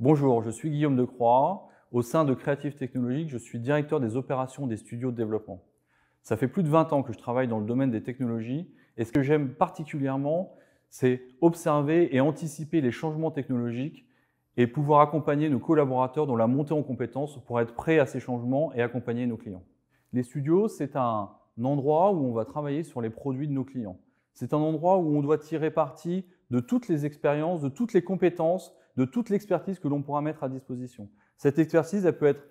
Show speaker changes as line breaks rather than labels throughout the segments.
Bonjour, je suis Guillaume de Croix. Au sein de Creative Technologies, je suis directeur des opérations des studios de développement. Ça fait plus de 20 ans que je travaille dans le domaine des technologies et ce que j'aime particulièrement, c'est observer et anticiper les changements technologiques et pouvoir accompagner nos collaborateurs dans la montée en compétences pour être prêts à ces changements et accompagner nos clients. Les studios, c'est un endroit où on va travailler sur les produits de nos clients. C'est un endroit où on doit tirer parti de toutes les expériences, de toutes les compétences, de toute l'expertise que l'on pourra mettre à disposition. Cette expertise, elle peut être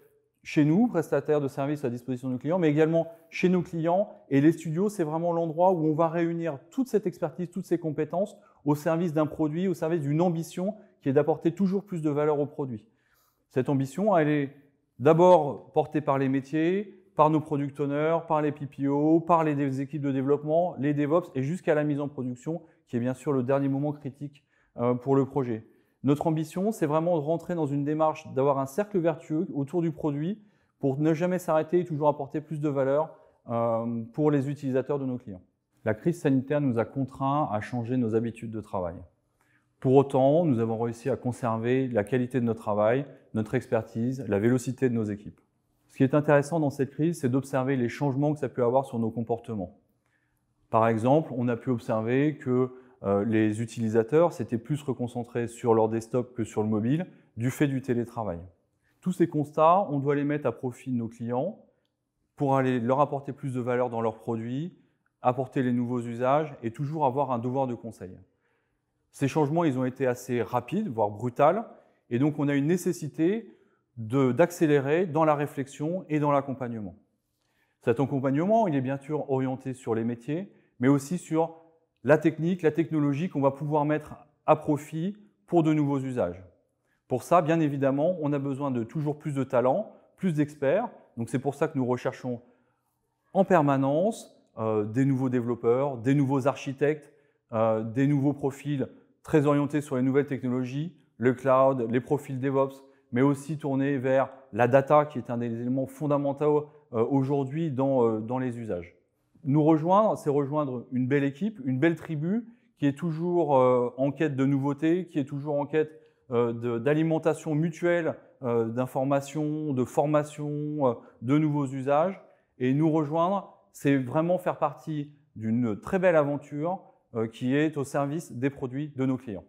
chez nous, prestataires de services à disposition de nos clients, mais également chez nos clients. Et les studios, c'est vraiment l'endroit où on va réunir toute cette expertise, toutes ces compétences au service d'un produit, au service d'une ambition qui est d'apporter toujours plus de valeur au produit. Cette ambition, elle est d'abord portée par les métiers, par nos product owners, par les PPO, par les équipes de développement, les DevOps et jusqu'à la mise en production, qui est bien sûr le dernier moment critique euh, pour le projet. Notre ambition, c'est vraiment de rentrer dans une démarche, d'avoir un cercle vertueux autour du produit pour ne jamais s'arrêter et toujours apporter plus de valeur euh, pour les utilisateurs de nos clients. La crise sanitaire nous a contraints à changer nos habitudes de travail. Pour autant, nous avons réussi à conserver la qualité de notre travail, notre expertise, la vélocité de nos équipes. Ce qui est intéressant dans cette crise, c'est d'observer les changements que ça peut avoir sur nos comportements. Par exemple, on a pu observer que euh, les utilisateurs s'étaient plus reconcentrés sur leur desktop que sur le mobile du fait du télétravail. Tous ces constats, on doit les mettre à profit de nos clients pour aller leur apporter plus de valeur dans leurs produits, apporter les nouveaux usages et toujours avoir un devoir de conseil. Ces changements, ils ont été assez rapides, voire brutales, et donc on a une nécessité d'accélérer dans la réflexion et dans l'accompagnement. Cet accompagnement, il est bien sûr orienté sur les métiers, mais aussi sur la technique, la technologie qu'on va pouvoir mettre à profit pour de nouveaux usages. Pour ça, bien évidemment, on a besoin de toujours plus de talents, plus d'experts. Donc c'est pour ça que nous recherchons en permanence euh, des nouveaux développeurs, des nouveaux architectes, euh, des nouveaux profils très orientés sur les nouvelles technologies, le cloud, les profils DevOps, mais aussi tournés vers la data qui est un des éléments fondamentaux euh, aujourd'hui dans les usages nous rejoindre, c'est rejoindre une belle équipe, une belle tribu qui est toujours euh, en quête de nouveautés, qui est toujours en quête euh, d'alimentation mutuelle, euh, d'informations, de formations, de nouveaux usages. Et nous rejoindre, c'est vraiment faire partie d'une très belle aventure qui est au service des produits de nos clients.